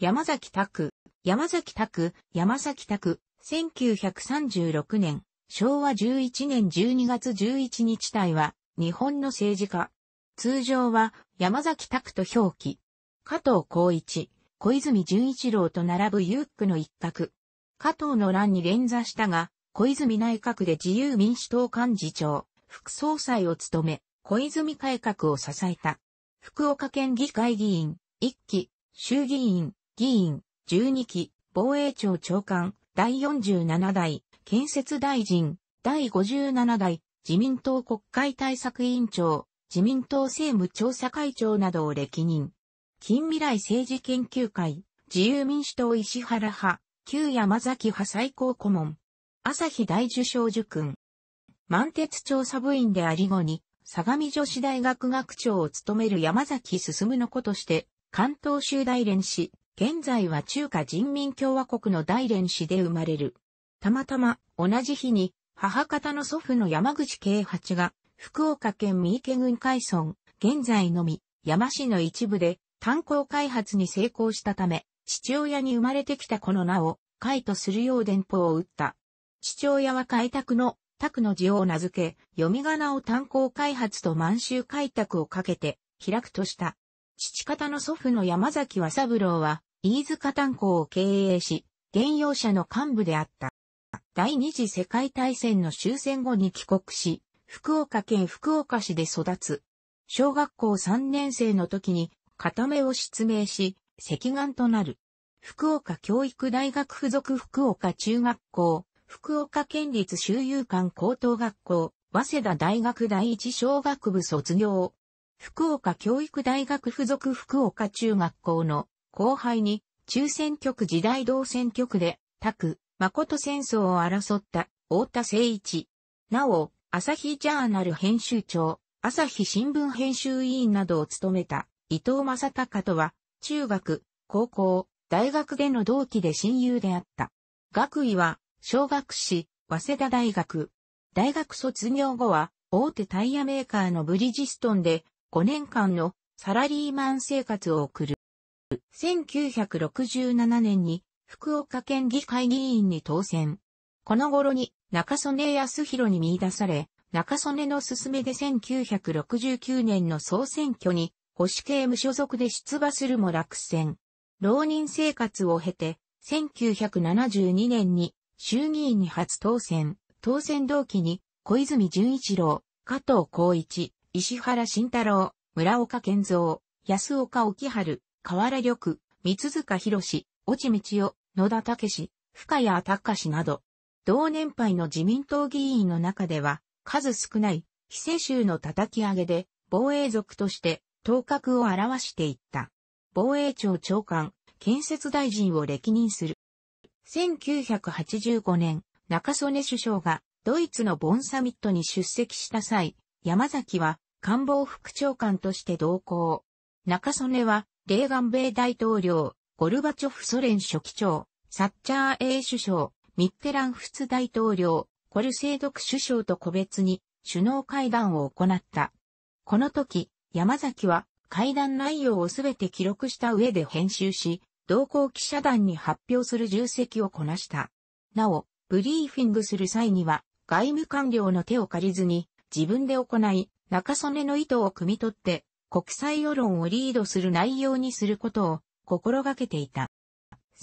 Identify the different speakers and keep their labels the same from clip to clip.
Speaker 1: 山崎拓、山崎拓、山崎拓、1936年、昭和11年12月11日隊は、日本の政治家。通常は、山崎拓と表記。加藤光一、小泉純一郎と並ぶユックの一角。加藤の乱に連座したが、小泉内閣で自由民主党幹事長、副総裁を務め、小泉改革を支えた。福岡県議会議員、一期、衆議院、議員、12期、防衛庁長官、第47代、建設大臣、第57代、自民党国会対策委員長、自民党政務調査会長などを歴任。近未来政治研究会、自由民主党石原派、旧山崎派最高顧問。朝日大受賞受訓。満鉄調査部員であり後に、相模女子大学学長を務める山崎進の子として、関東集大連市、現在は中華人民共和国の大連市で生まれる。たまたま同じ日に母方の祖父の山口慶八が福岡県三池郡海村、現在のみ山市の一部で炭鉱開発に成功したため、父親に生まれてきた子の名を海とするよう電報を打った。父親は開拓の拓の字を名付け、読み仮名を炭鉱開発と満州開拓をかけて、開くとした。父方の祖父の山崎和三郎は、飯塚炭鉱を経営し、現用者の幹部であった。第二次世界大戦の終戦後に帰国し、福岡県福岡市で育つ。小学校3年生の時に、片目を失明し、赤眼となる。福岡教育大学附属福岡中学校、福岡県立周遊館高等学校、早稲田大学第一小学部卒業。福岡教育大学附属福岡中学校の後輩に、中選挙区時代同選挙区で、タク、誠戦争を争った、大田誠一。なお、朝日ジャーナル編集長、朝日新聞編集委員などを務めた、伊藤正隆とは、中学、高校、大学での同期で親友であった。学位は、小学士、早稲田大学。大学卒業後は、大手タイヤメーカーのブリヂストンで、5年間のサラリーマン生活を送る。1967年に福岡県議会議員に当選。この頃に中曽根康弘に見出され、中曽根の勧めで1969年の総選挙に保守系無所属で出馬するも落選。浪人生活を経て、1972年に衆議院に初当選。当選同期に小泉純一郎、加藤光一、石原慎太郎、村岡健三、安岡沖春、河原緑、三塚博士、落ち道夫、野田武史、深谷隆など、同年配の自民党議員の中では、数少ない、非世襲の叩き上げで、防衛族として、頭角を表していった。防衛庁長官、建設大臣を歴任する。1985年、中曽根首相がドイツのボンサミットに出席した際、山崎は官房副長官として同行。中曽根はレーガン米大統領、ゴルバチョフソ連書記長、サッチャー A 首相、ミッテラン仏大統領、コルセイドク首相と個別に首脳会談を行った。この時、山崎は会談内容をすべて記録した上で編集し、同行記者団に発表する重責をこなした。なお、ブリーフィングする際には、外務官僚の手を借りずに、自分で行い、中曽根の意図を汲み取って、国際世論をリードする内容にすることを心がけていた。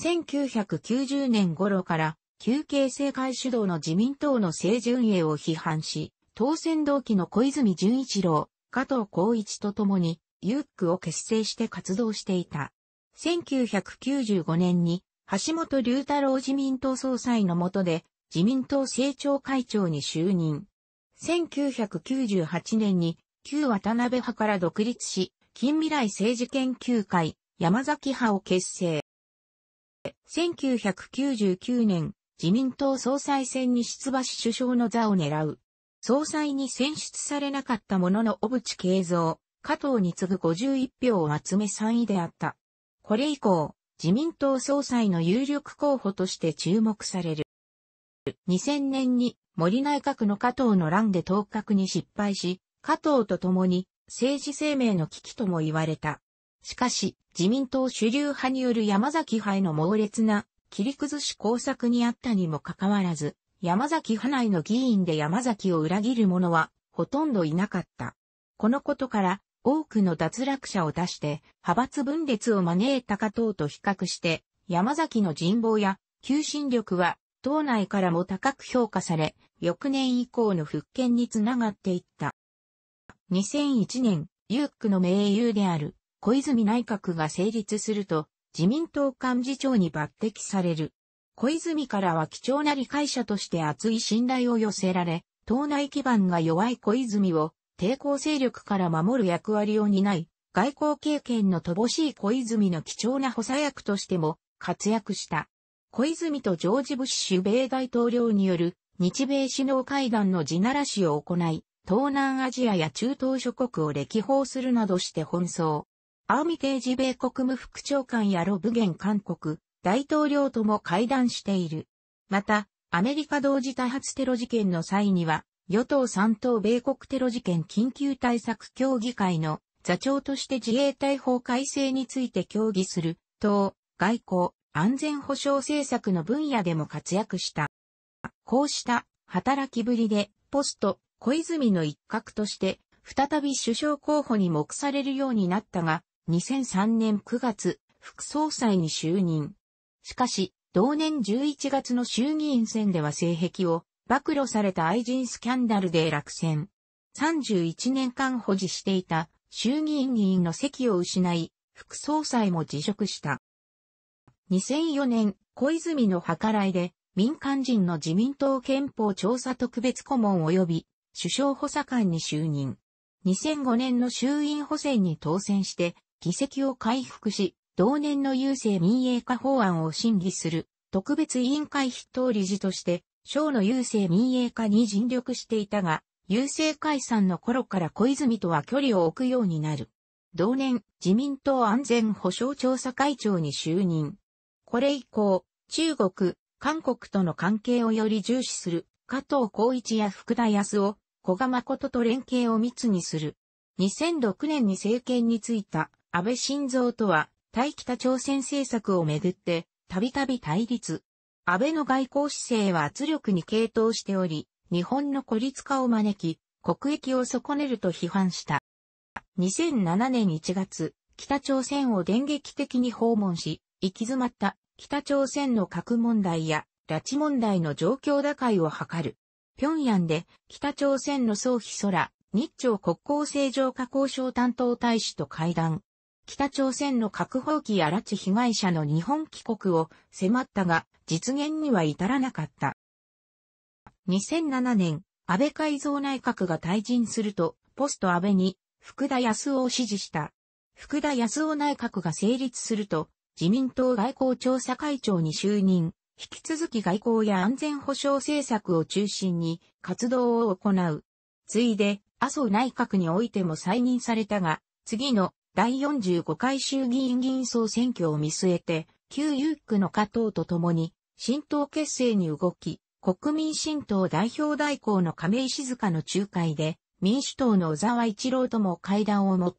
Speaker 1: 1990年頃から休憩政界主導の自民党の政順営を批判し、当選同期の小泉純一郎、加藤光一と共に、ユックを結成して活動していた。1995年に、橋本龍太郎自民党総裁の下で、自民党政調会長に就任。1998年に旧渡辺派から独立し、近未来政治研究会、山崎派を結成。1999年、自民党総裁選に出馬し首相の座を狙う。総裁に選出されなかったものの小渕恵三、加藤に次ぐ51票を集め3位であった。これ以降、自民党総裁の有力候補として注目される。2000年に森内閣の加藤の乱で当確に失敗し、加藤と共に政治生命の危機とも言われた。しかし、自民党主流派による山崎派への猛烈な切り崩し工作にあったにもかかわらず、山崎派内の議員で山崎を裏切る者はほとんどいなかった。このことから多くの脱落者を出して派閥分裂を招いた加藤と比較して山崎の人望や求心力は党内からも高く評価され翌年以降の復権につながっていった。2001年、ユークの名優である小泉内閣が成立すると、自民党幹事長に抜擢される。小泉からは貴重な理解者として厚い信頼を寄せられ、党内基盤が弱い小泉を抵抗勢力から守る役割を担い、外交経験の乏しい小泉の貴重な補佐役としても活躍した。小泉とジョージ・ブッシュ米大統領による日米首脳会談の地ならしを行い、東南アジアや中東諸国を歴訪するなどして奔走。アーミテージ米国務副長官やロブゲン韓国、大統領とも会談している。また、アメリカ同時多発テロ事件の際には、与党三党米国テロ事件緊急対策協議会の座長として自衛隊法改正について協議する、党、外交、安全保障政策の分野でも活躍した。こうした働きぶりで、ポスト、小泉の一角として、再び首相候補に目されるようになったが、2003年9月、副総裁に就任。しかし、同年11月の衆議院選では性癖を暴露された愛人スキャンダルで落選。31年間保持していた衆議院議員の席を失い、副総裁も辞職した。2004年、小泉の計らいで民間人の自民党憲法調査特別顧問及び首相補佐官に就任。2005年の衆院補選に当選して、議席を回復し、同年の郵政民営化法案を審議する特別委員会筆頭理事として、省の郵政民営化に尽力していたが、郵政解散の頃から小泉とは距離を置くようになる。同年、自民党安全保障調査会長に就任。これ以降、中国、韓国との関係をより重視する加藤浩一や福田康夫、古賀誠と連携を密にする。2006年に政権に就いた安倍晋三とは対北朝鮮政策をめぐってたびたび対立。安倍の外交姿勢は圧力に傾倒しており、日本の孤立化を招き、国益を損ねると批判した。2007年1月、北朝鮮を電撃的に訪問し、行き詰まった北朝鮮の核問題や拉致問題の状況打開を図る。平壌で北朝鮮の総秘空、日朝国交正常化交渉担当大使と会談。北朝鮮の核放棄や拉致被害者の日本帰国を迫ったが、実現には至らなかった。2007年、安倍改造内閣が退陣すると、ポスト安倍に福田康夫を支持した。福田康夫内閣が成立すると、自民党外交調査会長に就任。引き続き外交や安全保障政策を中心に活動を行う。ついで、麻生内閣においても再任されたが、次の第45回衆議院議員総選挙を見据えて、旧有区の加藤と共に、新党結成に動き、国民新党代表代行の亀井静香の仲介で、民主党の小沢一郎とも会談をも、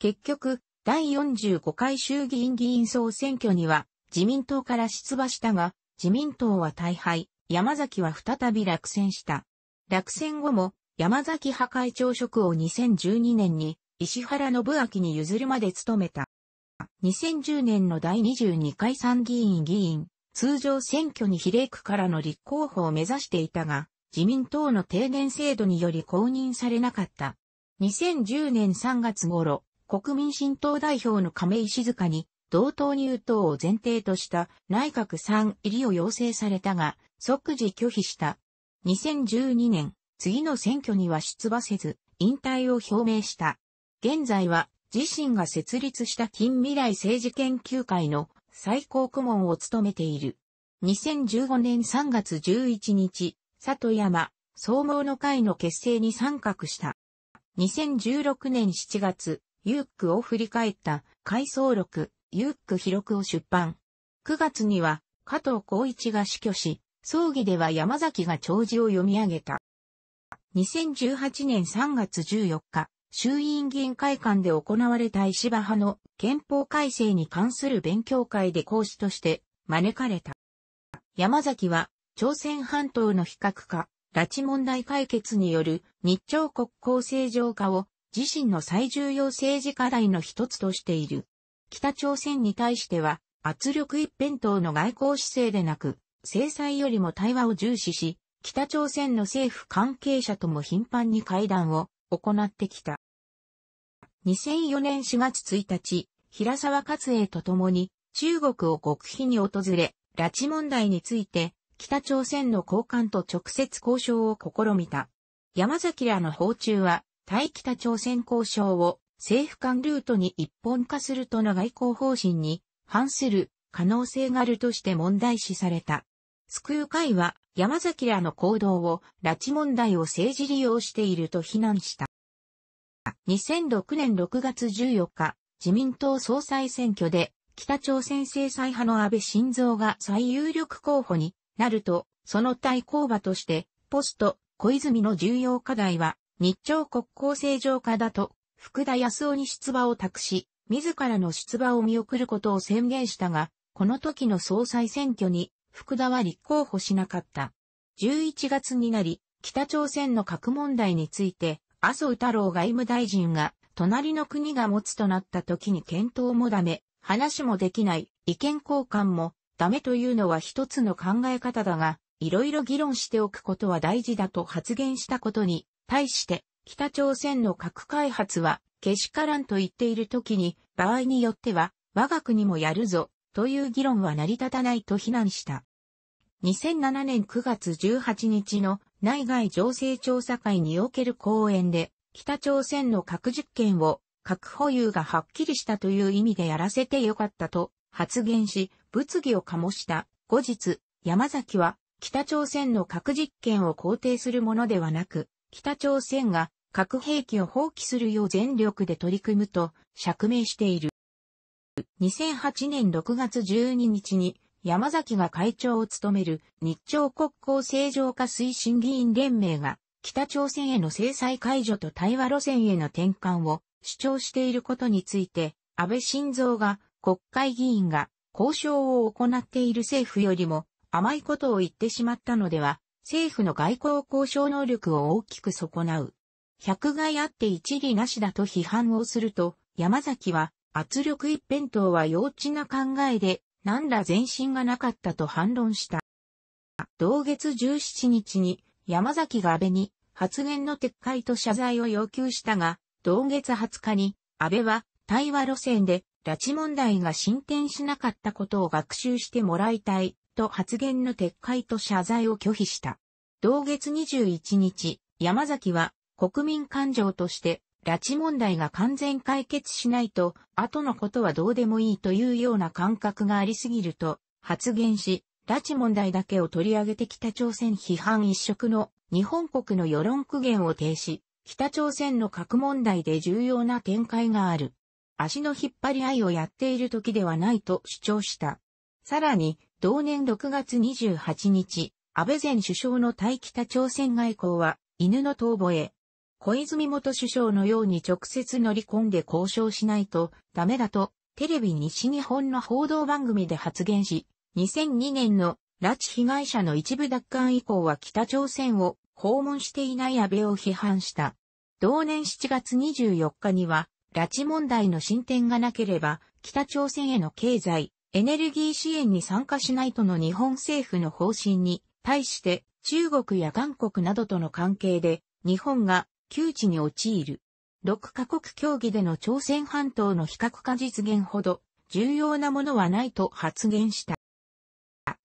Speaker 1: 結局、第45回衆議院議員総選挙には、自民党から出馬したが、自民党は大敗、山崎は再び落選した。落選後も、山崎派会長職を2012年に、石原信明に譲るまで務めた。2010年の第22回参議院議員、通常選挙に比例区からの立候補を目指していたが、自民党の定年制度により公認されなかった。2010年3月頃、国民新党代表の亀井静香に同等入党を前提とした内閣参入りを要請されたが、即時拒否した。2012年、次の選挙には出馬せず、引退を表明した。現在は、自身が設立した近未来政治研究会の最高顧問を務めている。2015年3月11日、里山、総合の会の結成に参画した。2016年7月、ユークを振り返った回想録。ユック広くを出版。9月には、加藤光一が死去し、葬儀では山崎が弔辞を読み上げた。2018年3月14日、衆院議員会館で行われた石破派の憲法改正に関する勉強会で講師として招かれた。山崎は、朝鮮半島の非核化、拉致問題解決による日朝国交正常化を自身の最重要政治課題の一つとしている。北朝鮮に対しては、圧力一辺倒の外交姿勢でなく、制裁よりも対話を重視し、北朝鮮の政府関係者とも頻繁に会談を行ってきた。2004年4月1日、平沢勝栄と共に中国を極秘に訪れ、拉致問題について北朝鮮の高官と直接交渉を試みた。山崎らの訪中は、対北朝鮮交渉を政府間ルートに一本化するとの外交方針に反する可能性があるとして問題視された。救う会は山崎らの行動を拉致問題を政治利用していると非難した。2006年6月14日、自民党総裁選挙で北朝鮮制裁派の安倍晋三が最有力候補になると、その対抗馬として、ポスト、小泉の重要課題は、日朝国交正常化だと福田康夫に出馬を託し、自らの出馬を見送ることを宣言したが、この時の総裁選挙に福田は立候補しなかった。11月になり、北朝鮮の核問題について、麻生太郎外務大臣が、隣の国が持つとなった時に検討もダメ、話もできない、意見交換もダメというのは一つの考え方だが、いろいろ議論しておくことは大事だと発言したことに、対して、北朝鮮の核開発は、けしからんと言っている時に、場合によっては、我が国もやるぞ、という議論は成り立たないと非難した。2007年9月18日の内外情勢調査会における講演で、北朝鮮の核実験を核保有がはっきりしたという意味でやらせてよかったと発言し、物議を醸した。後日、山崎は北朝鮮の核実験を肯定するものではなく、北朝鮮が核兵器を放棄するよう全力で取り組むと釈明している。2008年6月12日に山崎が会長を務める日朝国交正常化推進議員連盟が北朝鮮への制裁解除と対話路線への転換を主張していることについて安倍晋三が国会議員が交渉を行っている政府よりも甘いことを言ってしまったのでは政府の外交交渉能力を大きく損なう。百害あって一理なしだと批判をすると、山崎は圧力一辺倒は幼稚な考えで、何ら前進がなかったと反論した。同月17日に山崎が安倍に発言の撤回と謝罪を要求したが、同月20日に安倍は対話路線で拉致問題が進展しなかったことを学習してもらいたいと発言の撤回と謝罪を拒否した。同月21日、山崎は国民感情として拉致問題が完全解決しないと、後のことはどうでもいいというような感覚がありすぎると発言し、拉致問題だけを取り上げて北朝鮮批判一色の日本国の世論苦言を停止、北朝鮮の核問題で重要な展開がある。足の引っ張り合いをやっている時ではないと主張した。さらに、同年6月28日、安倍前首相の対北朝鮮外交は、犬の遠吠え。小泉元首相のように直接乗り込んで交渉しないとダメだと、テレビ西日本の報道番組で発言し、2002年の拉致被害者の一部奪還以降は北朝鮮を訪問していない安倍を批判した。同年7月24日には、拉致問題の進展がなければ、北朝鮮への経済、エネルギー支援に参加しないとの日本政府の方針に対して中国や韓国などとの関係で日本が窮地に陥る。6カ国協議での朝鮮半島の非核化実現ほど重要なものはないと発言した。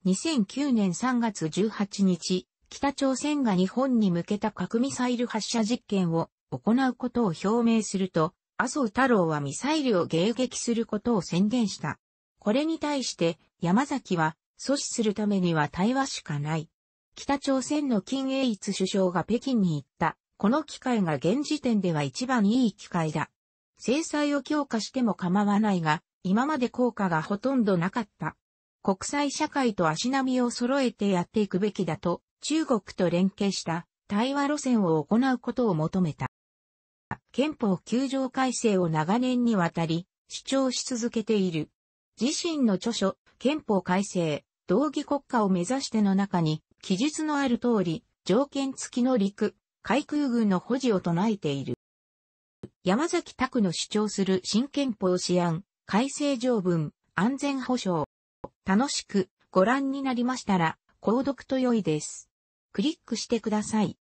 Speaker 1: 2009年3月18日、北朝鮮が日本に向けた核ミサイル発射実験を行うことを表明すると、麻生太郎はミサイルを迎撃することを宣言した。これに対して山崎は阻止するためには対話しかない。北朝鮮の金英一首相が北京に行った。この機会が現時点では一番いい機会だ。制裁を強化しても構わないが、今まで効果がほとんどなかった。国際社会と足並みを揃えてやっていくべきだと、中国と連携した対話路線を行うことを求めた。憲法9条改正を長年にわたり主張し続けている自身の著書、憲法改正、道義国家を目指しての中に、記述のある通り、条件付きの陸、海空軍の保持を唱えている。山崎拓の主張する新憲法試案、改正条文、安全保障。楽しくご覧になりましたら、購読と良いです。クリックしてください。